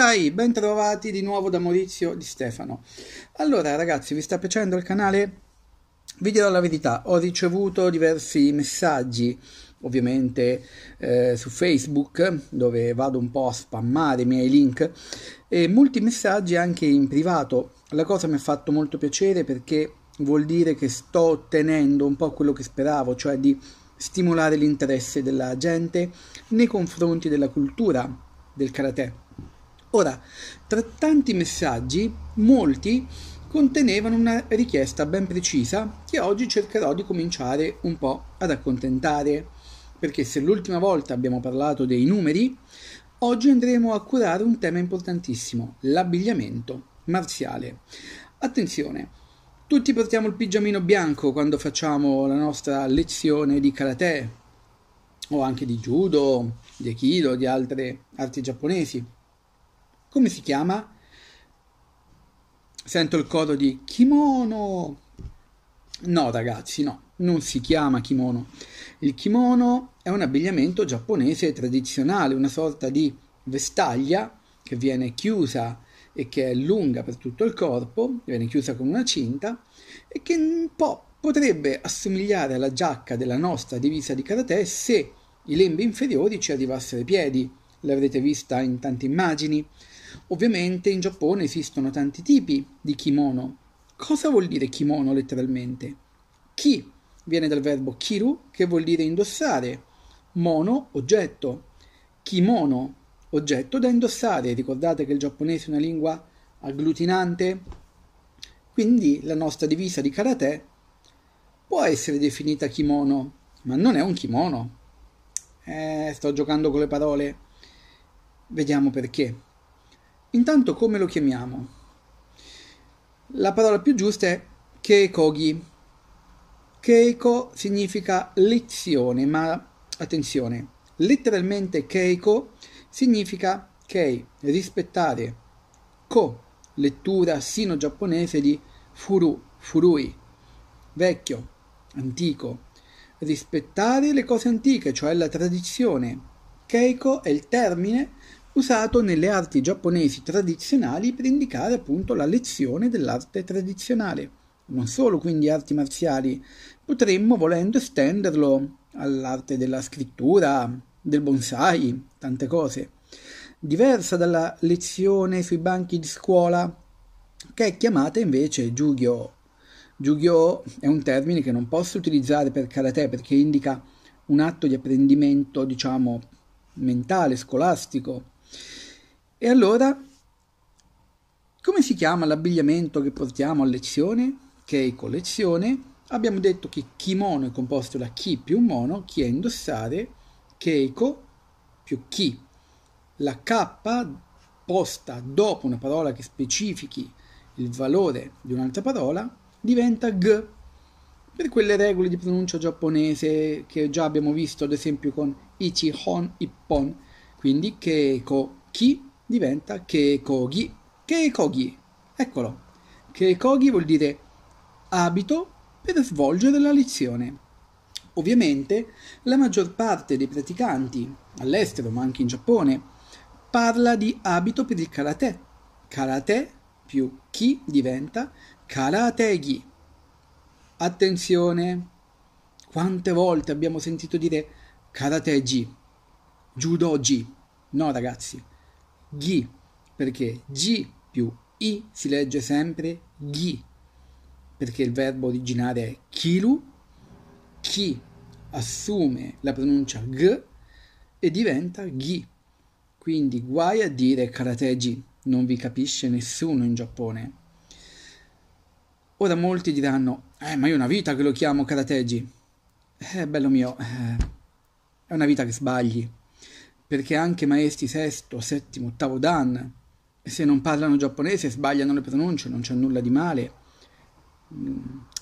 Bonsai, ben trovati di nuovo da Maurizio Di Stefano. Allora ragazzi, vi sta piacendo il canale? Vi dirò la verità, ho ricevuto diversi messaggi, ovviamente eh, su Facebook, dove vado un po' a spammare i miei link, e molti messaggi anche in privato. La cosa mi ha fatto molto piacere perché vuol dire che sto ottenendo un po' quello che speravo, cioè di stimolare l'interesse della gente nei confronti della cultura del karate. Ora, tra tanti messaggi, molti contenevano una richiesta ben precisa che oggi cercherò di cominciare un po' ad accontentare, perché se l'ultima volta abbiamo parlato dei numeri, oggi andremo a curare un tema importantissimo, l'abbigliamento marziale. Attenzione, tutti portiamo il pigiamino bianco quando facciamo la nostra lezione di karate o anche di judo, di aikido, di altre arti giapponesi. Come si chiama? Sento il coro di kimono. No, ragazzi, no, non si chiama kimono. Il kimono è un abbigliamento giapponese tradizionale, una sorta di vestaglia che viene chiusa e che è lunga per tutto il corpo, viene chiusa con una cinta e che un po' potrebbe assomigliare alla giacca della nostra divisa di karate se i lembi inferiori ci arrivassero ai piedi. L'avrete vista in tante immagini. Ovviamente in Giappone esistono tanti tipi di kimono. Cosa vuol dire kimono letteralmente? Ki viene dal verbo kiru, che vuol dire indossare, mono, oggetto, kimono, oggetto da indossare. Ricordate che il giapponese è una lingua agglutinante? Quindi la nostra divisa di karate può essere definita kimono, ma non è un kimono. Eh, sto giocando con le parole. Vediamo perché. Intanto come lo chiamiamo? La parola più giusta è keikogi. Keiko significa lezione, ma attenzione, letteralmente keiko significa kei, rispettare, ko, lettura sino-giapponese di furu, furui, vecchio, antico, rispettare le cose antiche, cioè la tradizione. Keiko è il termine usato nelle arti giapponesi tradizionali per indicare appunto la lezione dell'arte tradizionale. Non solo quindi arti marziali, potremmo volendo estenderlo all'arte della scrittura, del bonsai, tante cose. Diversa dalla lezione sui banchi di scuola, che è chiamata invece Jugyo. Jugyo è un termine che non posso utilizzare per karate perché indica un atto di apprendimento, diciamo, mentale, scolastico, e allora, come si chiama l'abbigliamento che portiamo a lezione? Keiko lezione. Abbiamo detto che kimono è composto da chi più mono, chi è indossare, keiko più chi. La K posta dopo una parola che specifichi il valore di un'altra parola diventa g. Per quelle regole di pronuncia giapponese che già abbiamo visto, ad esempio con ichi, hon, ippon, quindi Keikoki diventa Keikogi. Keikogi, eccolo. Keikogi vuol dire abito per svolgere la lezione. Ovviamente la maggior parte dei praticanti, all'estero ma anche in Giappone, parla di abito per il karate. Karate più chi diventa karategi. Attenzione, quante volte abbiamo sentito dire karategi? judo Judogi. No, ragazzi. gi, perché gi più I si legge sempre gi, perché il verbo originale è Kilu, chi assume la pronuncia G e diventa gi. Quindi guai a dire karategi, non vi capisce nessuno in Giappone. Ora molti diranno, eh, ma io una vita che lo chiamo karategi. Eh, bello mio, eh, è una vita che sbagli perché anche maestri sesto, settimo, ottavo dan, se non parlano giapponese sbagliano le pronunce, non c'è nulla di male. Mm,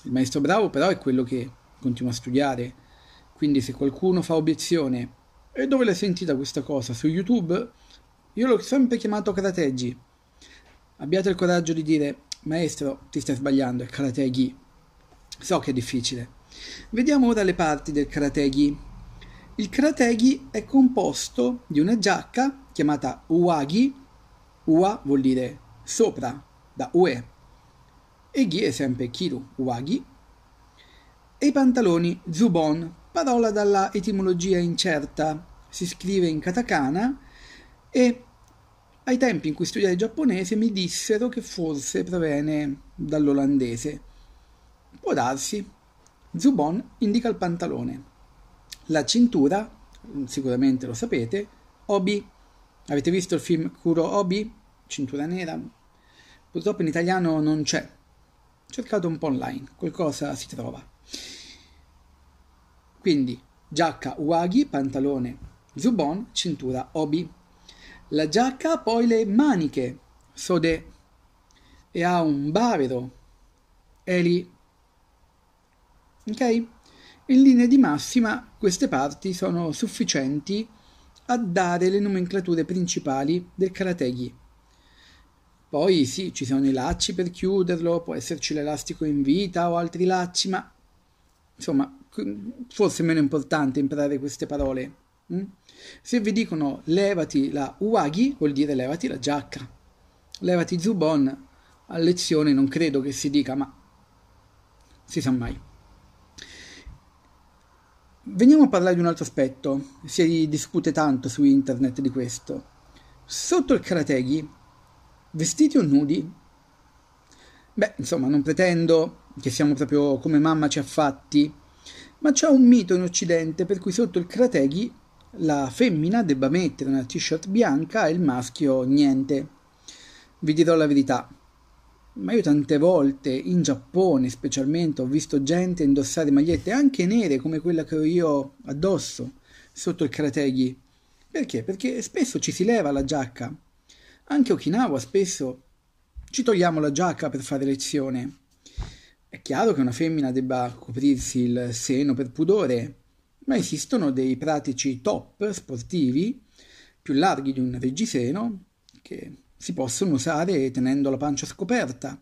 il maestro bravo però è quello che continua a studiare, quindi se qualcuno fa obiezione, e dove l'hai sentita questa cosa? Su YouTube? Io l'ho sempre chiamato karategi. Abbiate il coraggio di dire, maestro, ti stai sbagliando, è karategi. So che è difficile. Vediamo ora le parti del karategi il karateghi è composto di una giacca chiamata uagi, ua vuol dire sopra, da ue, e ghi è sempre kiru, uagi, e i pantaloni zubon, parola dalla etimologia incerta, si scrive in katakana e ai tempi in cui studiai giapponese mi dissero che forse proviene dall'olandese. Può darsi. Zubon indica il pantalone. La cintura, sicuramente lo sapete, Obi. Avete visto il film Curo Obi? Cintura nera? Purtroppo in italiano non c'è. Cercate un po' online, qualcosa si trova. Quindi, giacca Uagi, pantalone Zubon, cintura Obi. La giacca ha poi le maniche Sode e ha un bavero Eli. Ok? In linea di massima queste parti sono sufficienti a dare le nomenclature principali del karateghi. Poi sì, ci sono i lacci per chiuderlo, può esserci l'elastico in vita o altri lacci, ma insomma, forse è meno importante imparare queste parole. Mm? Se vi dicono levati la uagi, vuol dire levati la giacca. Levati zubon, a lezione non credo che si dica, ma si sa mai. Veniamo a parlare di un altro aspetto, si discute tanto su internet di questo. Sotto il Karateghi, vestiti o nudi? Beh, insomma, non pretendo che siamo proprio come mamma ci ha fatti, ma c'è un mito in Occidente per cui sotto il Karateghi la femmina debba mettere una t-shirt bianca e il maschio niente. Vi dirò la verità, ma io tante volte in Giappone specialmente ho visto gente indossare magliette anche nere come quella che ho io addosso sotto il krateghi. Perché? Perché spesso ci si leva la giacca. Anche Okinawa spesso ci togliamo la giacca per fare lezione. È chiaro che una femmina debba coprirsi il seno per pudore, ma esistono dei pratici top sportivi più larghi di un reggiseno che si possono usare tenendo la pancia scoperta.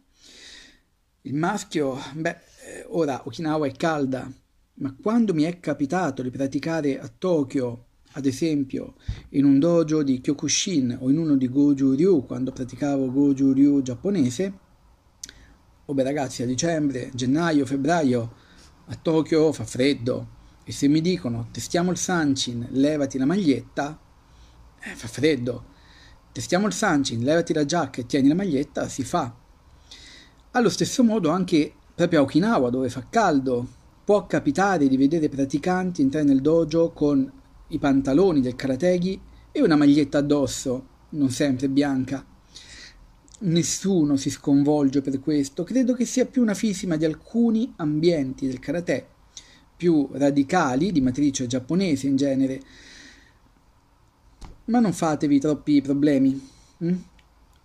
Il maschio, beh, eh, ora Okinawa è calda, ma quando mi è capitato di praticare a Tokyo, ad esempio, in un dojo di Kyokushin o in uno di Goju Ryu, quando praticavo Goju Ryu giapponese, o oh beh ragazzi, a dicembre, gennaio, febbraio, a Tokyo fa freddo, e se mi dicono testiamo il Sanchin, levati la maglietta, eh, fa freddo. Testiamo il sunshine, levati la giacca e tieni la maglietta, si fa. Allo stesso modo anche proprio a Okinawa, dove fa caldo, può capitare di vedere praticanti entrare nel dojo con i pantaloni del karateghi e una maglietta addosso, non sempre bianca. Nessuno si sconvolge per questo, credo che sia più una fisima di alcuni ambienti del karate, più radicali, di matrice giapponese in genere, ma non fatevi troppi problemi. Mm?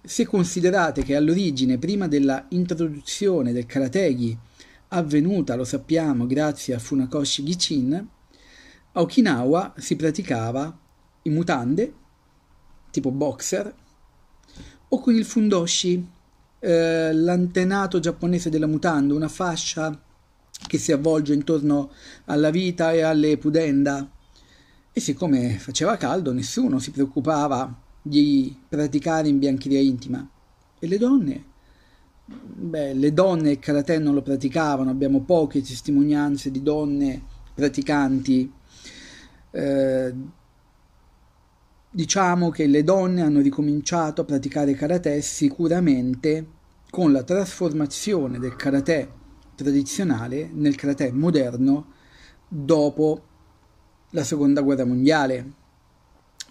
Se considerate che all'origine, prima della introduzione del karategi, avvenuta, lo sappiamo, grazie a Funakoshi Gichin, a Okinawa si praticava in mutande, tipo boxer, o con il fundoshi, eh, l'antenato giapponese della mutanda, una fascia che si avvolge intorno alla vita e alle pudenda e siccome faceva caldo, nessuno si preoccupava di praticare in biancheria intima. E le donne? Beh, le donne il karate non lo praticavano, abbiamo poche testimonianze di donne praticanti. Eh, diciamo che le donne hanno ricominciato a praticare karate sicuramente con la trasformazione del karate tradizionale nel karate moderno dopo la seconda guerra mondiale.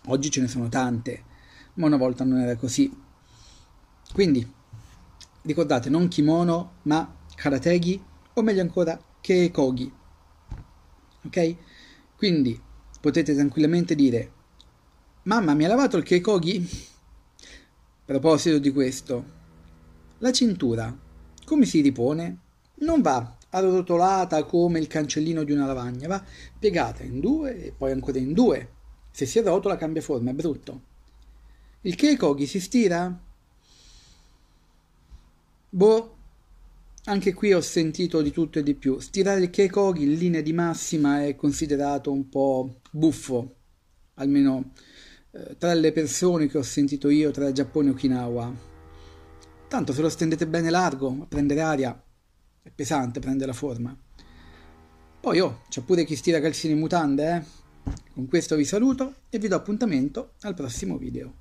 Oggi ce ne sono tante, ma una volta non era così. Quindi ricordate non kimono, ma karategi o meglio ancora keikogi. Ok? Quindi potete tranquillamente dire "Mamma, mi ha lavato il keikogi?" A proposito di questo, la cintura come si ripone? Non va arrotolata come il cancellino di una lavagna, va piegata in due e poi ancora in due. Se si arrotola cambia forma, è brutto. Il Keikogi si stira? Boh, anche qui ho sentito di tutto e di più. Stirare il Keikogi in linea di massima è considerato un po' buffo, almeno eh, tra le persone che ho sentito io tra Giappone e Okinawa. Tanto se lo stendete bene largo, a prendere aria, è pesante, prende la forma. Poi oh, c'è pure chi stira calzini mutande, eh? Con questo vi saluto e vi do appuntamento al prossimo video.